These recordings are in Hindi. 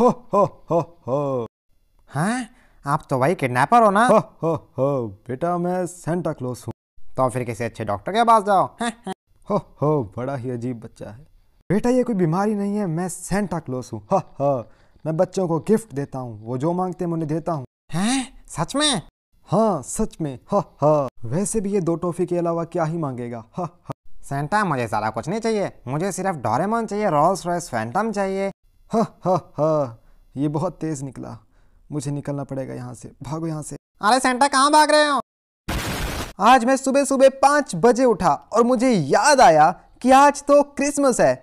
हो हो हो हाँ आप तो भाई किडनैपर हो ना हो हो हो बेटा मैं सेंटा क्लोज हूँ तो फिर किसी अच्छे डॉक्टर के पास जाओ हो हाँ, हो हाँ। बड़ा ही अजीब बच्चा है बेटा ये कोई बीमारी नहीं है मैं सेंटा क्लोज हूँ मैं बच्चों को गिफ्ट देता हूँ वो जो मांगते हैं उन्हें देता हूँ है हाँ? सच में हाँ सच में हा वैसे भी ये दो टॉफी के अलावा क्या ही मांगेगा सेंटा मुझे सारा कुछ नहीं चाहिए मुझे सिर्फ डोरेमोन चाहिए रॉल्स रॉयस फैंटम चाहिए हा हा हा ये बहुत तेज निकला मुझे निकलना पड़ेगा यहाँ से भागो यहाँ से अरे सेंटा कहाँ भाग रहे हो आज मैं सुबह सुबह पांच बजे उठा और मुझे याद आया कि आज तो क्रिसमस है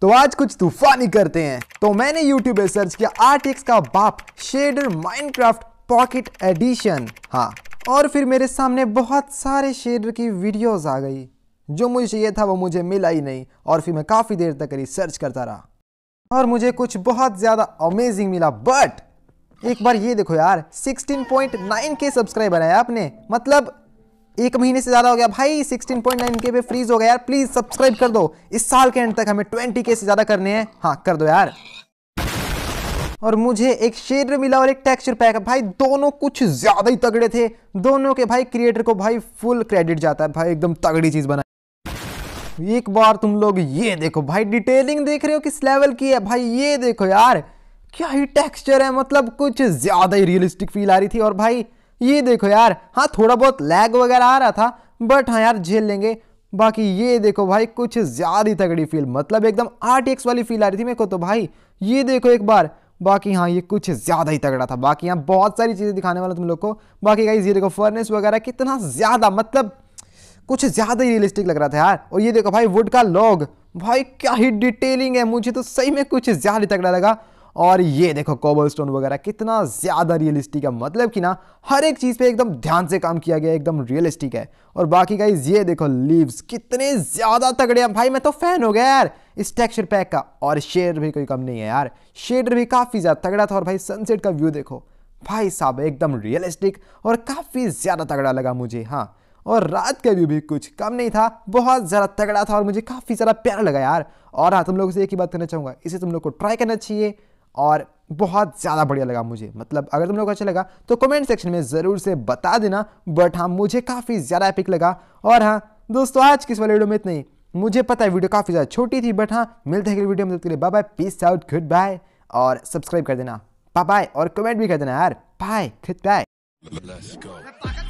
तो आज कुछ तूफानी करते हैं तो मैंने यूट्यूब सर्च किया आर्टिक्स का बाप शेडर माइनक्राफ्ट पॉकेट एडिशन हाँ और फिर मेरे सामने बहुत सारे शेडर की वीडियोस आ गई जो मुझे चाहिए था वो मुझे मिला ही नहीं और फिर मैं काफ़ी देर तक करी सर्च करता रहा और मुझे कुछ बहुत ज़्यादा अमेजिंग मिला बट एक बार ये देखो यार 16.9 के सब्सक्राइबर है आपने मतलब एक महीने से ज़्यादा हो गया भाई 16.9 के पे फ्रीज हो गया यार प्लीज़ सब्सक्राइब कर दो इस साल के एंड तक हमें 20 के से ज़्यादा करने हैं हाँ कर दो यार और मुझे एक शेडर मिला और एक टेक्सचर पैक भाई दोनों कुछ ज़्यादा ही तगड़े थे दोनों के भाई क्रिएटर को भाई फुल क्रेडिट जाता है भाई एकदम तगड़ी चीज़ बना एक बार तुम लोग ये देखो भाई डिटेलिंग देख रहे हो किस लेवल की है भाई ये देखो यार क्या ही टेक्सचर है मतलब कुछ ज़्यादा ही रियलिस्टिक फील आ रही थी और भाई ये देखो यार हाँ थोड़ा बहुत लैग वगैरह आ रहा था बट हाँ यार झेल लेंगे बाकी ये देखो भाई कुछ ज़्यादा ही तगड़ी फील मतलब एकदम आर वाली फील आ रही थी मेरे को तो भाई ये देखो एक बार बाकी हाँ ये कुछ ज़्यादा ही तगड़ा था बाकी यहाँ बहुत सारी चीज़ें दिखाने वाला तुम लोग को बाकी ये देखो फर्नेस वगैरह कितना ज़्यादा मतलब कुछ ज़्यादा ही रियलिस्टिक लग रहा था यार और ये देखो भाई वुड का लॉग भाई क्या ही डिटेलिंग है मुझे तो सही में कुछ ज़्यादा तगड़ा लगा और ये देखो कोबल स्टोन वगैरह कितना ज़्यादा रियलिस्टिक है मतलब कि ना हर एक चीज़ पे एकदम ध्यान से काम किया गया एकदम रियलिस्टिक है और बाकी का ये देखो लीव्स कितने ज़्यादा तगड़े हैं भाई मैं तो फ़ैन हो गया यार इस टेक्सचर पैक का और शेड भी कोई कम नहीं है यार शेडर भी काफ़ी ज़्यादा तगड़ा था और भाई सनसेट का व्यू देखो भाई साहब एकदम रियलिस्टिक और काफ़ी ज़्यादा तगड़ा लगा मुझे हाँ और रात का व्यू भी कुछ कम नहीं था बहुत ज़्यादा तगड़ा था और मुझे काफ़ी ज़्यादा प्यारा लगा यार और हाँ तुम लोगों से एक ही बात करना चाहूँगा इसे तुम लोग को ट्राई करना चाहिए और बहुत ज़्यादा बढ़िया लगा मुझे मतलब अगर तुम लोग को अच्छा लगा तो कमेंट सेक्शन में ज़रूर से बता देना बट हाँ मुझे काफ़ी ज़्यादा एपिक लगा और हाँ दोस्तों आज किस वाले वीडियो में इतनी मुझे पता है वीडियो काफ़ी ज़्यादा छोटी थी बट हाँ मिलते हैं वीडियो में तब के bye peace out good bye और सब्सक्राइब कर देना बाय और कमेंट भी कर देना यार बाय गुड बाय